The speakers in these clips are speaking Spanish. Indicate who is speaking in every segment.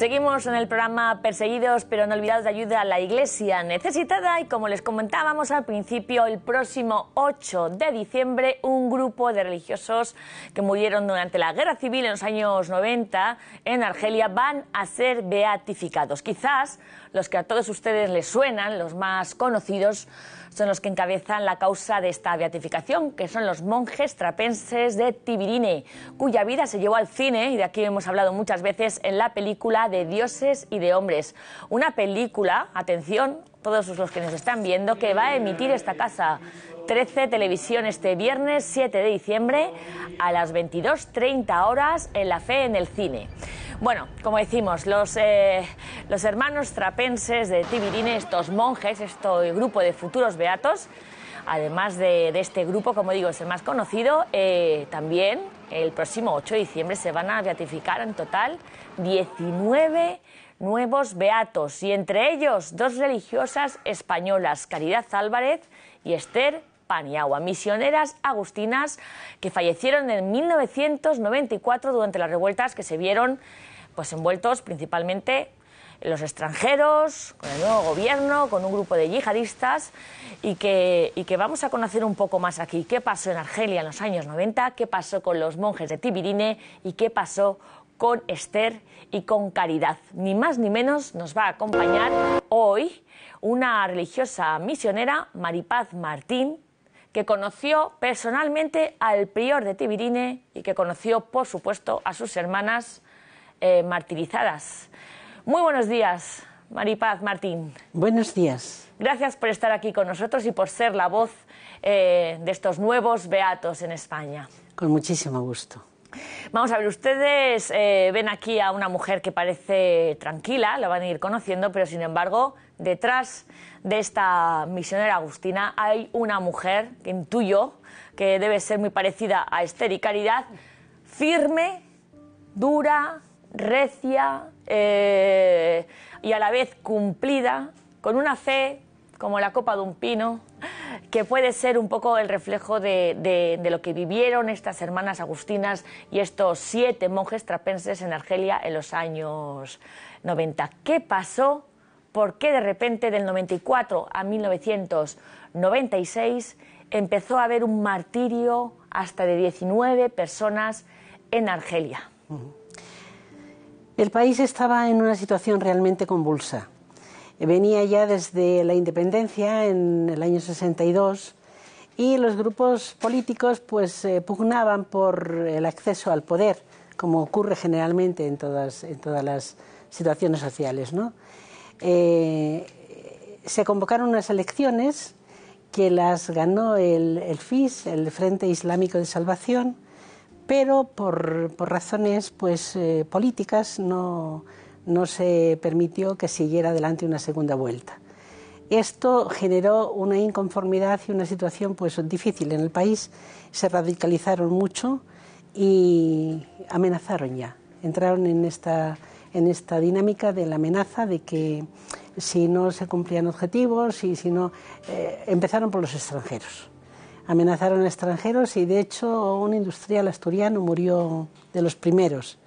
Speaker 1: Seguimos en el programa Perseguidos pero no olvidados de ayuda a la iglesia necesitada y como les comentábamos al principio, el próximo 8 de diciembre un grupo de religiosos que murieron durante la guerra civil en los años 90 en Argelia van a ser beatificados. Quizás los que a todos ustedes les suenan, los más conocidos, son los que encabezan la causa de esta beatificación, que son los monjes trapenses de Tibirine, cuya vida se llevó al cine, y de aquí hemos hablado muchas veces, en la película de Dioses y de Hombres. Una película, atención, todos los que nos están viendo, que va a emitir esta casa 13 Televisión este viernes 7 de diciembre a las 22.30 horas en La Fe en el Cine. Bueno, como decimos, los, eh, los hermanos trapenses de Tibirine, estos monjes, este grupo de futuros beatos, además de, este grupo, como digo, es el más conocido, eh, también el próximo 8 de diciembre se van a beatificar en total 19 nuevos beatos y entre ellos dos religiosas españolas, Caridad Álvarez y Esther Paniagua, misioneras agustinas que fallecieron en 1994 durante las revueltas que se vieron pues envueltos principalmente los extranjeros, con el nuevo gobierno, con un grupo de yihadistas y que, y que vamos a conocer un poco más aquí qué pasó en Argelia en los años 90, qué pasó con los monjes de Tibirine y qué pasó con Esther y con Caridad. Ni más ni menos nos va a acompañar hoy una religiosa misionera, Maripaz Martín, que conoció personalmente al prior de Tibirine y que conoció, por supuesto, a sus hermanas eh, martirizadas. Muy buenos días, Maripaz Martín.
Speaker 2: Buenos días.
Speaker 1: Gracias por estar aquí con nosotros y por ser la voz eh, de estos nuevos beatos en España.
Speaker 2: Con muchísimo gusto.
Speaker 1: Vamos a ver, ustedes eh, ven aquí a una mujer que parece tranquila, la van a ir conociendo, pero sin embargo, detrás de esta misionera agustina hay una mujer que intuyo que debe ser muy parecida a Esther y Caridad, firme, dura, recia eh, y a la vez cumplida, con una fe como la copa de un pino, que puede ser un poco el reflejo de, lo que vivieron estas hermanas agustinas y estos siete monjes trapenses en Argelia en los años 90. ¿Qué pasó? ¿Por qué de repente del 94 a 1996 empezó a haber un martirio hasta de 19 personas en Argelia?
Speaker 2: El país estaba en una situación realmente convulsa. Venía ya desde la independencia en el año 62 y los grupos políticos pues eh, pugnaban por el acceso al poder, como ocurre generalmente en todas, en todas las situaciones sociales. Eh, se convocaron unas elecciones que las ganó el, el FIS, el Frente Islámico de Salvación, pero por, razones pues, eh, políticas no, se permitió que siguiera adelante una segunda vuelta. Esto generó una inconformidad y una situación pues, difícil en el país. Se radicalizaron mucho y amenazaron ya. Entraron en esta, dinámica de la amenaza de que si no se cumplían objetivos y si no... Eh, empezaron por los extranjeros amenazaron a extranjeros y de hecho un industrial asturiano murió de los primeros.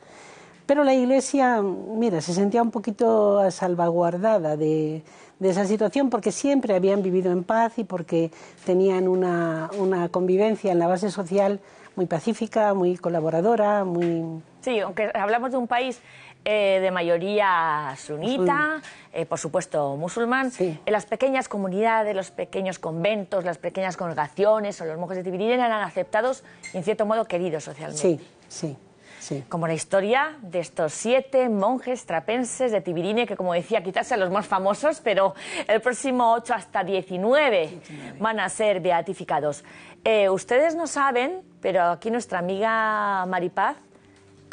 Speaker 2: Pero la Iglesia, mira, se sentía un poquito salvaguardada de, esa situación porque siempre habían vivido en paz y porque tenían una, una convivencia en la base social muy pacífica, muy colaboradora, muy...
Speaker 1: Sí, aunque hablamos de un país eh, de mayoría sunita, eh, por supuesto musulmán. En las pequeñas comunidades, los pequeños conventos, las pequeñas congregaciones o los monjes de Tibirine eran aceptados en cierto modo queridos socialmente. Sí,
Speaker 2: sí. Sí.
Speaker 1: Como la historia de estos siete monjes trapenses de Tibirine, que como decía, quizás sean los más famosos, pero el próximo ocho hasta diecinueve van a ser beatificados. Eh, ustedes no saben, pero aquí nuestra amiga Maripaz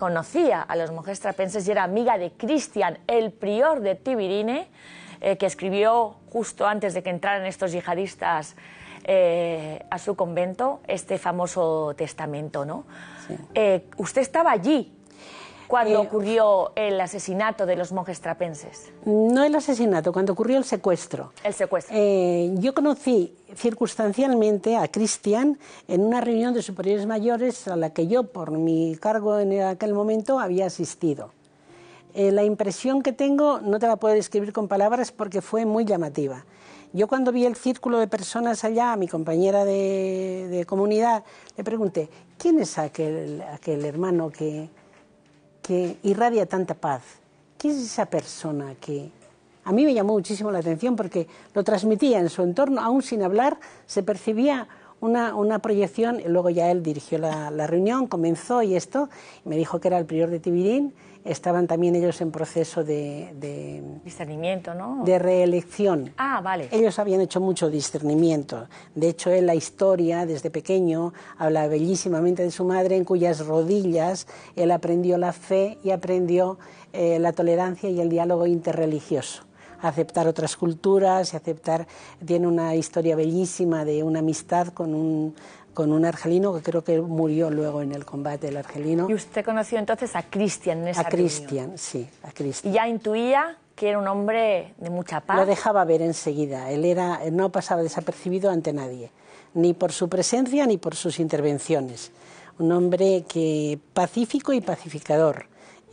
Speaker 1: conocía a los monjes trapenses y era amiga de Cristian, el prior de Tibirine, eh, que escribió justo antes de que entraran estos yihadistas eh, a su convento este famoso testamento, ¿no? Eh, usted estaba allí cuando eh, ocurrió el asesinato de los monjes trapenses?
Speaker 2: No el asesinato, cuando ocurrió el secuestro. El secuestro. Eh, yo conocí circunstancialmente a Cristian en una reunión de superiores mayores a la que yo, por mi cargo en aquel momento, había asistido. Eh, la impresión que tengo no te la puedo describir con palabras porque fue muy llamativa. Yo cuando vi el círculo de personas allá, a mi compañera de, de comunidad, le pregunté, ¿quién es aquel, aquel hermano que, que irradia tanta paz? ¿Quién es esa persona que a mí me llamó muchísimo la atención porque lo transmitía en su entorno, aún sin hablar, se percibía una, una proyección, luego ya él dirigió la, reunión, comenzó y esto, me dijo que era el prior de Tibirín, estaban también ellos en proceso de,
Speaker 1: discernimiento, ¿no? De
Speaker 2: reelección. Ah, vale. Ellos habían hecho mucho discernimiento. De hecho, él la historia desde pequeño habla bellísimamente de su madre, en cuyas rodillas él aprendió la fe y aprendió eh, la tolerancia y el diálogo interreligioso aceptar otras culturas y aceptar, tiene una historia bellísima de una amistad con un argelino que creo que murió luego en el combate del argelino. ¿Y usted conoció entonces a Cristian en A Cristian, sí, a ¿Y ya intuía que era un hombre de mucha paz? Lo dejaba ver enseguida, él era, no pasaba desapercibido ante nadie, ni por su presencia ni por sus intervenciones. Un hombre que pacífico y pacificador,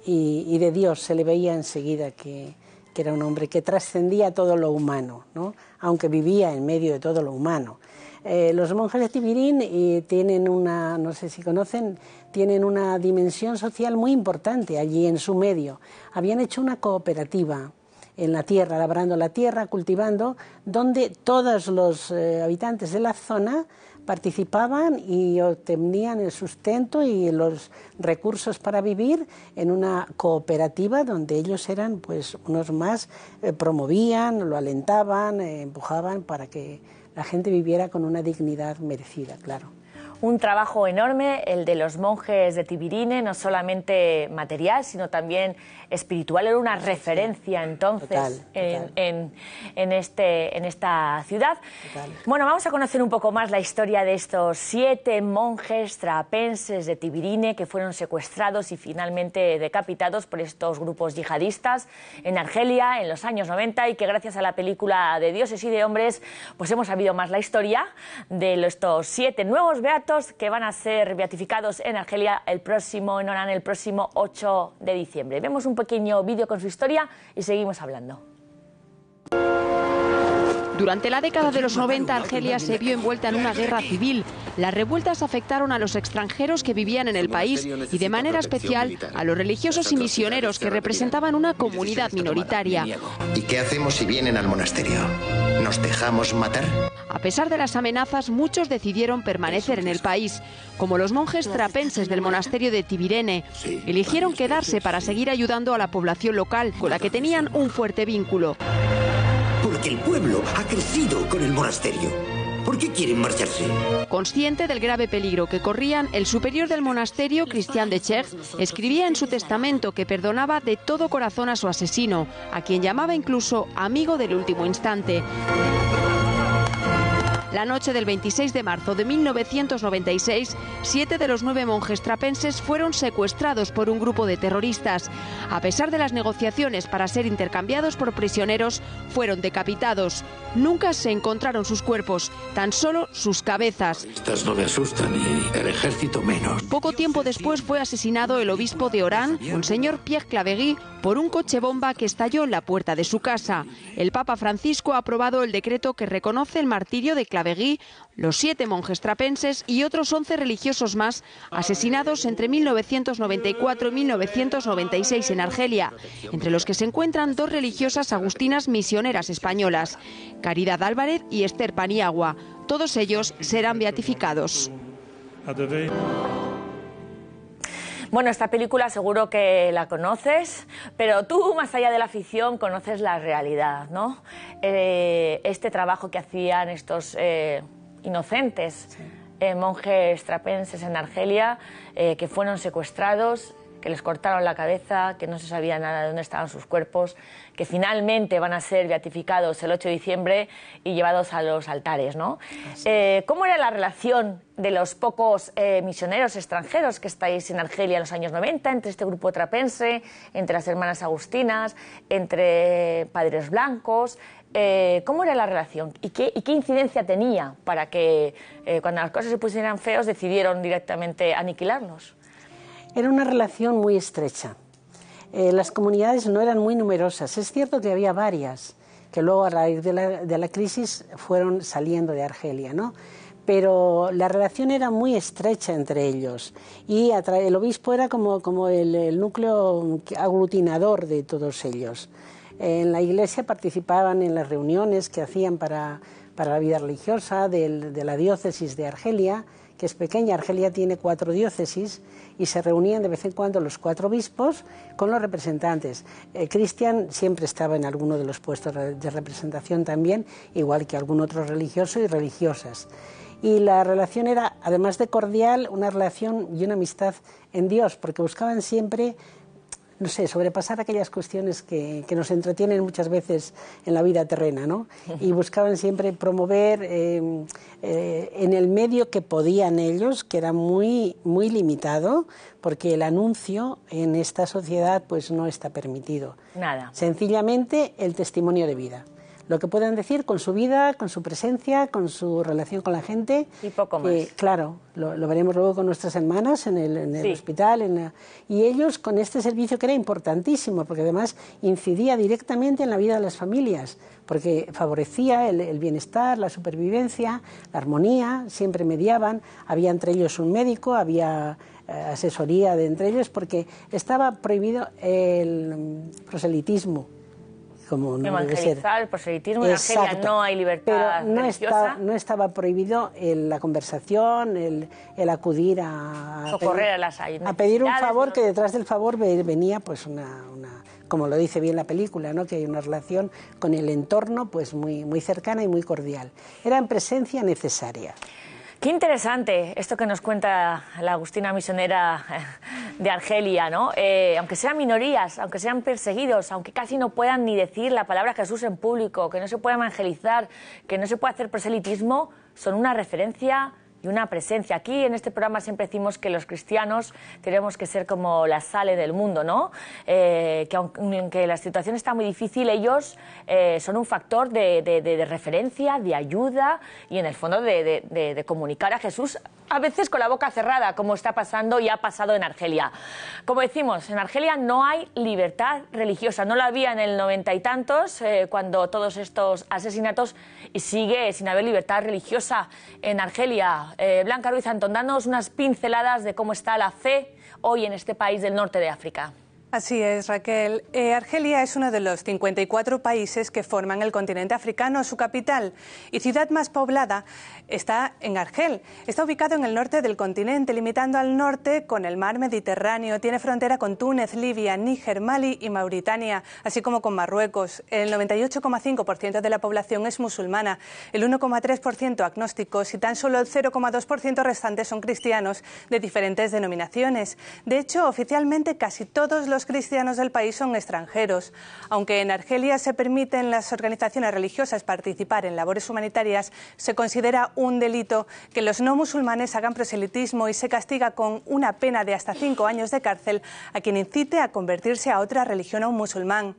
Speaker 2: y, y de Dios se le veía enseguida que que era un hombre que trascendía todo lo humano, ¿no? aunque vivía en medio de todo lo humano. Eh, los monjes de Tibirín eh, tienen una, no sé si conocen, tienen una dimensión social muy importante allí en su medio. Habían hecho una cooperativa en la tierra, labrando la tierra, cultivando, donde todos los eh, habitantes de la zona participaban y obtenían el sustento y los recursos para vivir en una cooperativa donde ellos eran pues unos más eh, promovían, lo alentaban, eh, empujaban para que la gente viviera con una dignidad merecida, claro
Speaker 1: un trabajo enorme, el de los monjes de Tibirine, no solamente material, sino también espiritual. Era una referencia entonces En, este, en esta ciudad. Bueno, vamos a conocer un poco más la historia de estos siete monjes trapenses de Tibirine que fueron secuestrados y finalmente decapitados por estos grupos yihadistas en Argelia en los años 90 y que gracias a la película de dioses y de hombres pues hemos sabido más la historia de estos siete nuevos beatos que van a ser beatificados en Argelia el próximo, en el próximo 8 de diciembre. Vemos un pequeño vídeo con su historia y seguimos hablando.
Speaker 3: Durante la década de los 90, Argelia se vio envuelta en una guerra civil. Las revueltas afectaron a los extranjeros que vivían en el país y, de manera especial, a los religiosos y misioneros que representaban una comunidad minoritaria. ¿Y qué hacemos si vienen al monasterio? ¿Nos dejamos matar? A pesar de las amenazas, muchos decidieron permanecer en el país, como los monjes trapenses del monasterio de Tibirene. Eligieron quedarse para seguir ayudando a la población local, con la que tenían un fuerte vínculo. Porque el pueblo ha crecido con el monasterio. ¿Por qué quieren marcharse? Consciente del grave peligro que corrían, el superior del monasterio, Cristian de Cher, escribía en su testamento que perdonaba de todo corazón a su asesino, a quien llamaba incluso amigo del último instante. La noche del 26 de marzo de 1996, siete de los nueve monjes trapenses fueron secuestrados por un grupo de terroristas. A pesar de las negociaciones para ser intercambiados por prisioneros, fueron decapitados. Nunca se encontraron sus cuerpos, tan solo sus cabezas. Estas no me asustan y el ejército menos. Poco tiempo después fue asesinado el obispo de Orán, señor Pierre Clavegui, por un coche bomba que estalló en la puerta de su casa. El Papa Francisco ha aprobado el decreto que reconoce el martirio de Clavegui, los siete monjes trapenses y otros once religiosos más asesinados entre 1994 y 1996 en Argelia, entre los que se encuentran dos religiosas agustinas misioneras españolas, Caridad Álvarez y Esther Paniagua. Todos ellos serán beatificados.
Speaker 1: Bueno, esta película seguro que la conoces, pero tú, más allá de la ficción, conoces la realidad, ¿no? Eh, este trabajo que hacían estos eh, inocentes eh, monjes trapenses en Argelia, que fueron secuestrados, que les cortaron la cabeza, que no se sabía nada de dónde estaban sus cuerpos, que finalmente van a ser beatificados el 8 de diciembre y llevados a los altares. ¿no? Eh, ¿Cómo era la relación de los pocos eh, misioneros extranjeros que estáis en Argelia en los años 90, entre este grupo trapense, entre las hermanas agustinas, entre padres blancos? Eh, ¿Cómo era la relación ¿Y qué, y qué incidencia tenía para que cuando las cosas se pusieran feos decidieron directamente aniquilarnos?
Speaker 2: Era una relación muy estrecha. Eh, las comunidades no eran muy numerosas. Es cierto que había varias que luego a raíz de la, crisis fueron saliendo de Argelia, pero la relación era muy estrecha entre ellos y el obispo era como, el, núcleo aglutinador de todos ellos. En la iglesia participaban en las reuniones que hacían para, la vida religiosa de la diócesis de Argelia, que es pequeña. Argelia tiene cuatro diócesis y se reunían de vez en cuando los cuatro obispos con los representantes. Eh, Cristian siempre estaba en alguno de los puestos de representación también, igual que algún otro religioso y religiosas. Y la relación era, además de cordial, una relación y una amistad en Dios, porque buscaban siempre no sé, sobrepasar aquellas cuestiones que, que, nos entretienen muchas veces en la vida terrena, ¿no? Y buscaban siempre promover eh, eh, en el medio que podían ellos, que era muy, muy limitado, porque el anuncio en esta sociedad pues no está permitido. Nada. Sencillamente el testimonio de vida lo que puedan decir con su vida, con su presencia, con su relación con la gente. Y
Speaker 1: poco más. Eh,
Speaker 2: claro, lo, veremos luego con nuestras hermanas en el, en hospital. y ellos con este servicio que era importantísimo, porque además incidía directamente en la vida de las familias, porque favorecía el bienestar, la supervivencia, la armonía, siempre mediaban. Había entre ellos un médico, había eh, asesoría de entre ellos porque estaba prohibido el proselitismo como no Evangelizar,
Speaker 1: el proselitismo, la no hay libertad no,
Speaker 2: estaba, prohibido la conversación, el, acudir a... a, las
Speaker 1: A pedir un favor, que
Speaker 2: detrás del favor venía pues una como lo dice bien la película, ¿no? que hay una relación con el entorno pues muy, muy cercana y muy cordial. Era en presencia necesaria.
Speaker 1: Qué interesante esto que nos cuenta la Agustina misionera de Argelia, ¿no? Eh, aunque sean minorías, aunque sean perseguidos, aunque casi no puedan ni decir la palabra Jesús en público, que no se pueda evangelizar, que no se puede hacer proselitismo, son una referencia y una presencia. Aquí en este programa siempre decimos que los cristianos tenemos que ser como la sale del mundo, ¿no? Eh, que aunque la situación está muy difícil, ellos eh, son un factor de, referencia, de ayuda y en el fondo de, comunicar a Jesús, a veces con la boca cerrada, como está pasando y ha pasado en Argelia. Como decimos, en Argelia no hay libertad religiosa, no la había en el noventa y tantos, eh, cuando todos estos asesinatos, y sigue sin haber libertad religiosa en Argelia. Eh, Blanca Ruiz Antón, danos unas pinceladas de cómo está la fe hoy
Speaker 4: en este país del norte de África. Así es, Raquel. Eh, Argelia es uno de los 54 países que forman el continente africano. Su capital y ciudad más poblada está en Argel. Está ubicado en el norte del continente, limitando al norte con el mar Mediterráneo. Tiene frontera con Túnez, Libia, Níger, Mali y Mauritania, así como con Marruecos. El 98,5% de la población es musulmana, el 1,3% agnósticos y tan solo el 0,2% restante son cristianos de diferentes denominaciones. De hecho, oficialmente casi todos los cristianos del país son extranjeros. Aunque en Argelia se permiten las organizaciones religiosas participar en labores humanitarias, se considera un delito que los no musulmanes hagan proselitismo y se castiga con una pena de hasta cinco años de cárcel a quien incite a convertirse a otra religión o un musulmán.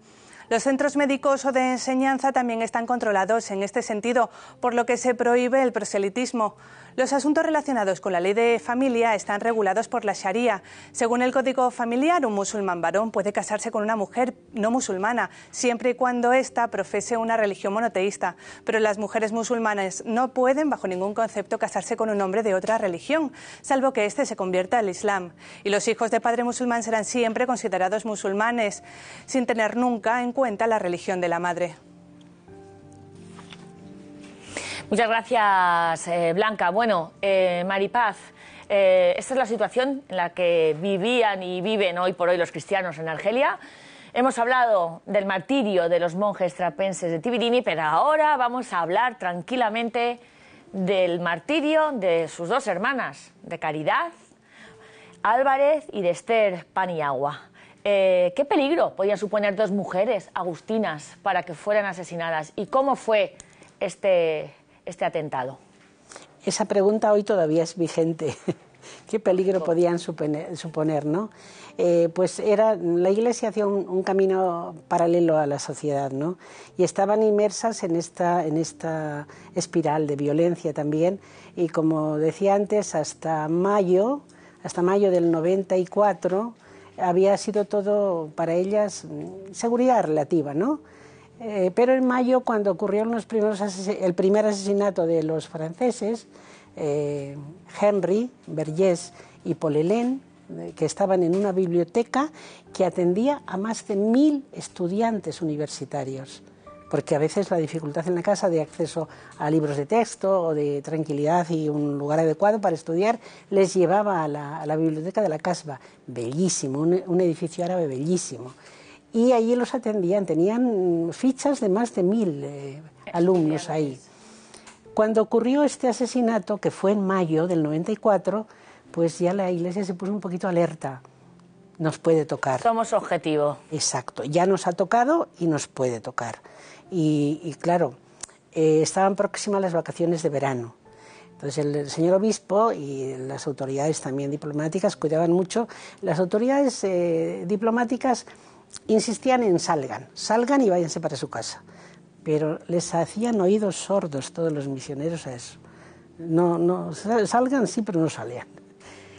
Speaker 4: Los centros médicos o de enseñanza también están controlados en este sentido, por lo que se prohíbe el proselitismo. Los asuntos relacionados con la ley de familia están regulados por la Sharia. Según el Código Familiar, un musulmán varón puede casarse con una mujer no musulmana, siempre y cuando ésta profese una religión monoteísta. Pero las mujeres musulmanas no pueden, bajo ningún concepto, casarse con un hombre de otra religión, salvo que éste se convierta al Islam. Y los hijos de padre musulmán serán siempre considerados musulmanes, sin tener nunca en cuenta la religión de la madre.
Speaker 1: Muchas gracias, eh, Blanca. Bueno, eh, Maripaz, eh, esta es la situación en la que vivían y viven hoy por hoy los cristianos en Argelia. Hemos hablado del martirio de los monjes trapenses de Tibirini, pero ahora vamos a hablar tranquilamente del martirio de sus dos hermanas, de Caridad Álvarez y de Esther Paniagua. ¿Qué peligro podían suponer dos mujeres agustinas para que fueran asesinadas? ¿Y cómo fue este, este atentado?
Speaker 2: Esa pregunta hoy todavía es vigente. ¿Qué peligro podían suponer, no? Eh, pues era, la Iglesia hacía un, camino paralelo a la sociedad, ¿no? Y estaban inmersas en esta, en esta espiral de violencia también. Y como decía antes, hasta mayo, hasta mayo del 94, había sido todo para ellas mm, seguridad relativa, ¿no? Eh, pero en mayo, cuando ocurrieron el primer asesinato de los franceses, eh, Henry, Vergés y Paul eh, que estaban en una biblioteca que atendía a más de mil estudiantes universitarios, porque a veces la dificultad en la casa de acceso a libros de texto o de tranquilidad y un lugar adecuado para estudiar les llevaba a la, biblioteca de la Casba, bellísimo, un edificio árabe bellísimo y allí los atendían, tenían fichas de más de mil eh, alumnos ahí. Cuando ocurrió este asesinato, que fue en mayo del 94, pues ya la iglesia se puso un poquito alerta. Nos puede tocar. Somos objetivo. Exacto, ya nos ha tocado y nos puede tocar. Y, claro, eh, estaban próximas las vacaciones de verano. Entonces el señor obispo y las autoridades también diplomáticas cuidaban mucho. Las autoridades eh, diplomáticas insistían en salgan, salgan y váyanse para su casa. Pero les hacían oídos sordos todos los misioneros a eso. No, no, salgan sí, pero no salían.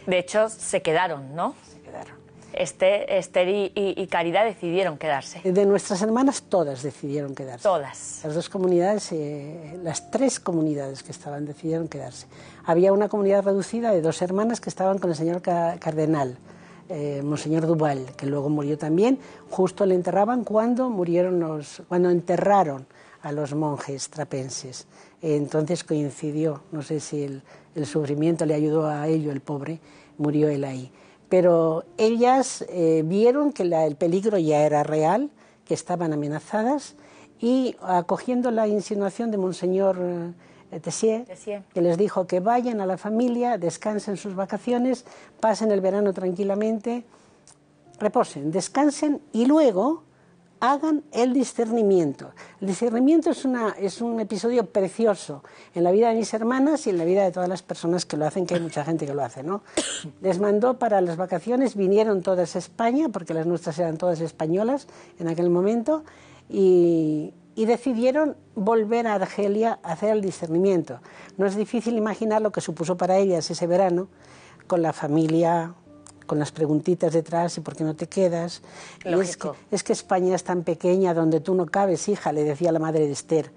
Speaker 1: De hecho, se quedaron, ¿no? Se quedaron. Este, Esther y, Caridad decidieron quedarse.
Speaker 2: De nuestras hermanas todas decidieron quedarse. Todas. Las dos comunidades, eh, las tres comunidades que estaban decidieron quedarse. Había una comunidad reducida de dos hermanas que estaban con el señor cardenal eh, Monseñor Duval, que luego murió también, justo le enterraban cuando murieron los, cuando enterraron a los monjes trapenses. Entonces coincidió, no sé si el, sufrimiento le ayudó a ello, el pobre, murió él ahí. Pero ellas eh, vieron que el peligro ya era real, que estaban amenazadas, y acogiendo la insinuación de Monseñor eh, que les dijo que vayan a la familia, descansen sus vacaciones, pasen el verano tranquilamente, reposen, descansen y luego hagan el discernimiento. El discernimiento es, una, es un episodio precioso en la vida de mis hermanas y en la vida de todas las personas que lo hacen, que hay mucha gente que lo hace, ¿no? Les mandó para las vacaciones, vinieron todas a España, porque las nuestras eran todas españolas en aquel momento, y, y decidieron volver a Argelia a hacer el discernimiento. No es difícil imaginar lo que supuso para ellas ese verano, con la familia, con las preguntitas detrás y por qué no te quedas. Es que, España es tan pequeña donde tú no cabes, hija, le decía la madre de Esther.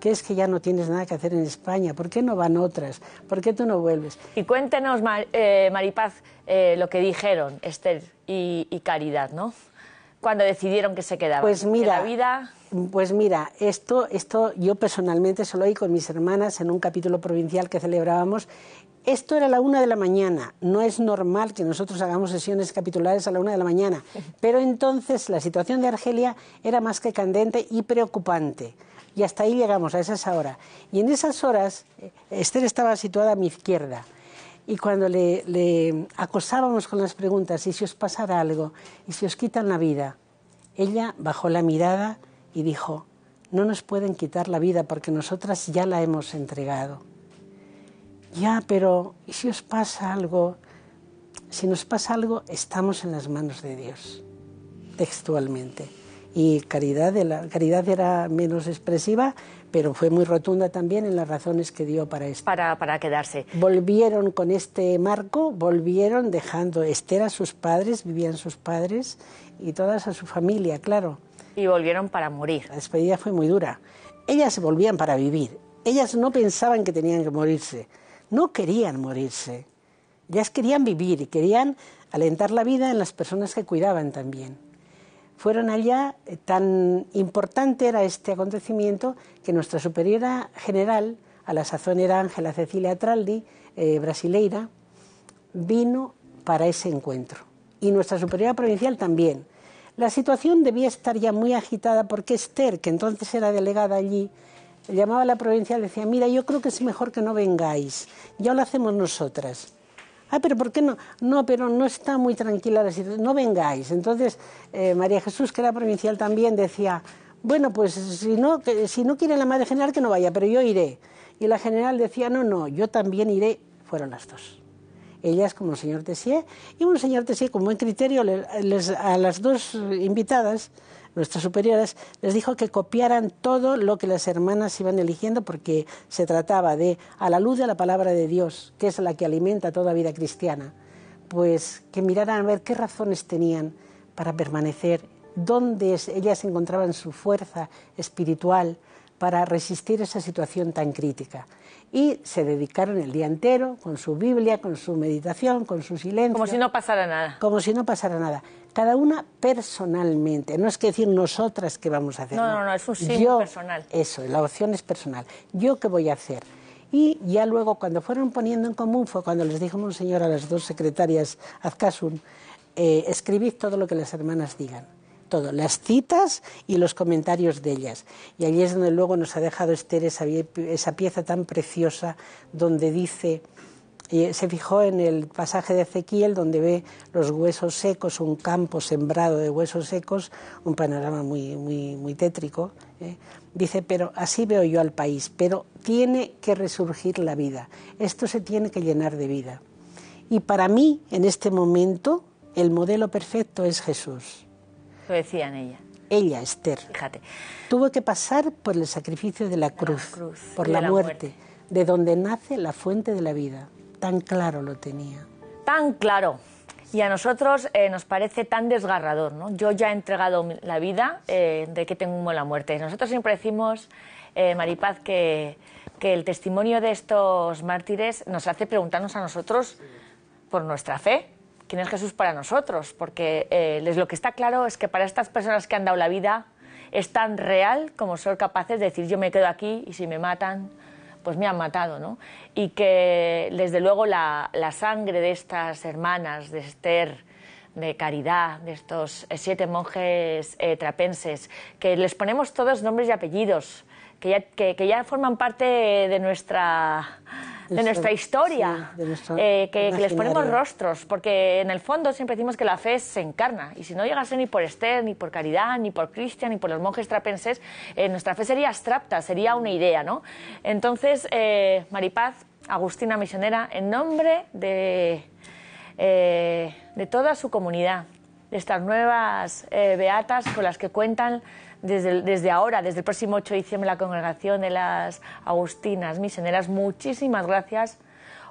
Speaker 2: ¿Qué es que ya no tienes nada que hacer en España? ¿Por qué no van otras? ¿Por qué tú no vuelves?
Speaker 1: Y cuéntenos, eh, Maripaz, eh, lo que dijeron Esther y Caridad, ¿no? cuando decidieron que se quedaban? Pues mira,
Speaker 2: vida... pues mira, esto, esto yo personalmente solo con mis hermanas en un capítulo provincial que celebrábamos. Esto era la una de la mañana. No es normal que nosotros hagamos sesiones capitulares a la una de la mañana. Pero entonces la situación de Argelia era más que candente y preocupante. Y hasta ahí llegamos, a esas horas. Y en esas horas, eh, Esther estaba situada a mi izquierda y cuando le, acosábamos con las preguntas, ¿y si os pasara algo? ¿Y si os quitan la vida? Ella bajó la mirada y dijo, no nos pueden quitar la vida porque nosotras ya la hemos entregado. Ya, pero ¿y si os pasa algo? Si nos pasa algo, estamos en las manos de Dios, textualmente y Caridad, la, Caridad era menos expresiva, pero fue muy rotunda también en las razones que dio para Para, quedarse. Volvieron con este marco, volvieron dejando Esther a sus padres, vivían sus padres y todas a su familia, claro.
Speaker 1: Y volvieron para morir. La despedida
Speaker 2: fue muy dura. Ellas volvían para vivir. Ellas no pensaban que tenían que morirse. No querían morirse. Ellas querían vivir y querían alentar la vida en las personas que cuidaban también fueron allá, eh, tan importante era este acontecimiento que nuestra superiora general, a la sazón era Ángela Cecilia Traldi, eh, brasileira, vino para ese encuentro. Y nuestra superiora provincial también. La situación debía estar ya muy agitada porque Esther, que entonces era delegada allí, llamaba a la provincial y decía, mira, yo creo que es mejor que no vengáis, ya lo hacemos nosotras. Ah, pero ¿por qué no? No, pero no está muy tranquila la situación, no vengáis. Entonces, eh, María Jesús, que era provincial también, decía, bueno, pues si no, si no quiere la madre general, que no vaya, pero yo iré. Y la general decía, no, no, yo también iré. Fueron las dos. Ellas como el señor Tessier y un señor Tessier con buen criterio a las dos invitadas ...nuestras superiores, les dijo que copiaran todo lo que las hermanas iban eligiendo porque se trataba de, a la luz de la palabra de Dios, que es la que alimenta toda vida cristiana, pues que miraran a ver qué razones tenían para permanecer, dónde ellas encontraban su fuerza espiritual, para resistir esa situación tan crítica. Y se dedicaron el día entero con su Biblia, con su meditación, con su silencio. Como si no
Speaker 1: pasara nada.
Speaker 2: Como si no pasara nada. Cada una personalmente. No es que decir nosotras qué vamos a hacer. No, no, no, es un personal. Eso, la opción es personal. ¿Yo qué voy a hacer? Y ya luego, cuando fueron poniendo en común, fue cuando les dijo un señor a las dos secretarias, ...azcasum... eh, escribid todo lo que las hermanas digan las citas y los comentarios de ellas. Y allí es donde luego nos ha dejado Esther esa, pieza tan preciosa donde dice, eh, se fijó en el pasaje de Ezequiel donde ve los huesos secos, un campo sembrado de huesos secos, un panorama muy, muy, muy tétrico. ¿eh? Dice, pero así veo yo al país, pero tiene que resurgir la vida, esto se tiene que llenar de vida. Y para mí, en este momento, el modelo perfecto es Jesús
Speaker 1: decían ella.
Speaker 2: Ella, Esther. Fíjate. Tuvo que pasar por el sacrificio de la cruz, por la, muerte, de donde nace la fuente de la vida. Tan claro lo tenía.
Speaker 1: Tan claro. Y a nosotros eh, nos parece tan desgarrador, ¿no? Yo ya he entregado la vida, eh, ¿de que tengo la muerte? Nosotros siempre decimos, eh, Maripaz, que, que el testimonio de estos mártires nos hace preguntarnos a nosotros por nuestra fe, quién es Jesús para nosotros, porque eh, lo que está claro es que para estas personas que han dado la vida es tan real como son capaces de decir yo me quedo aquí y si me matan, pues me han matado, ¿no? Y que desde luego la, sangre de estas hermanas, de Esther, de caridad, de estos eh, siete monjes eh, trapenses, que les ponemos todos nombres y apellidos, que ya, que ya forman parte de nuestra de nuestra historia,
Speaker 2: eh, que, les ponemos
Speaker 1: rostros, porque en el fondo siempre decimos que la fe se encarna, y si no llegase ni por Esther, ni por Caridad, ni por Cristian, ni por los monjes trapenses, eh, nuestra fe sería abstracta, sería una idea, ¿no? Entonces, eh, Maripaz, Agustina Misionera, en nombre de, de toda su comunidad, de estas nuevas beatas con las que cuentan desde, desde ahora, desde el próximo 8 de diciembre, la congregación de las Agustinas Misioneras, muchísimas gracias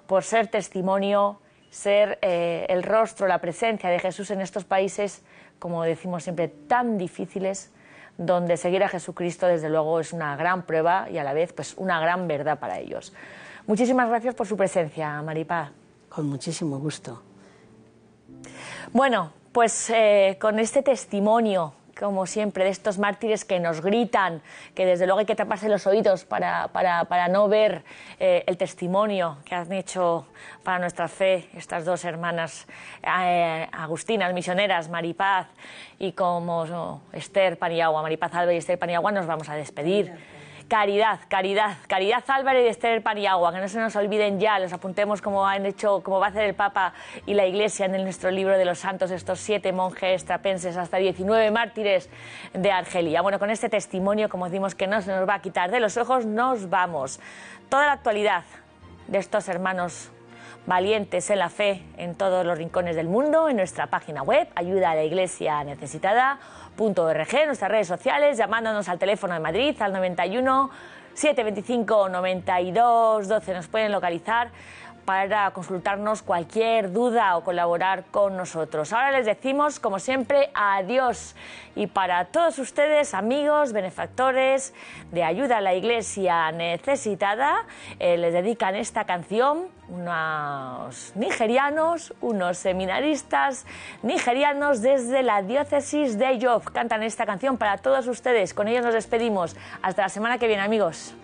Speaker 1: por ser testimonio, ser eh, el rostro, la presencia de Jesús en estos países, como decimos siempre, tan difíciles, donde seguir a Jesucristo, desde luego, es una gran prueba y a la vez, pues, una gran verdad para ellos. Muchísimas gracias por su
Speaker 2: presencia, Maripá. Con muchísimo gusto.
Speaker 1: Bueno, pues eh, con este testimonio como siempre, de estos mártires que nos gritan, que desde luego hay que taparse los oídos para, para, no ver eh, el testimonio que han hecho para nuestra fe estas dos hermanas eh, agustinas, misioneras, Maripaz y como Esther Paniagua, Maripaz Alba y Esther Paniagua, nos vamos a despedir. Caridad, Caridad, Caridad Álvarez y Esther Paniagua, que no se nos olviden ya, los apuntemos como han hecho, como va a hacer el Papa y la Iglesia en nuestro libro de los santos, estos siete monjes trapenses, hasta 19 mártires de Argelia. Bueno, con este testimonio, como decimos que no se nos va a quitar de los ojos, nos vamos. Toda la actualidad de estos hermanos Valientes en la Fe en todos los rincones del mundo, en nuestra página web, ayuda a la iglesia necesitada.org, en nuestras redes sociales, llamándonos al teléfono de Madrid al 91 725 92 12. Nos pueden localizar para consultarnos cualquier duda o colaborar con nosotros. Ahora les decimos, como siempre, adiós. Y para todos ustedes, amigos, benefactores de ayuda a la iglesia necesitada, eh, les dedican esta canción unos nigerianos, unos seminaristas nigerianos desde la diócesis de Yov Cantan esta canción para todos ustedes. Con ellos nos despedimos. Hasta la semana que viene, amigos.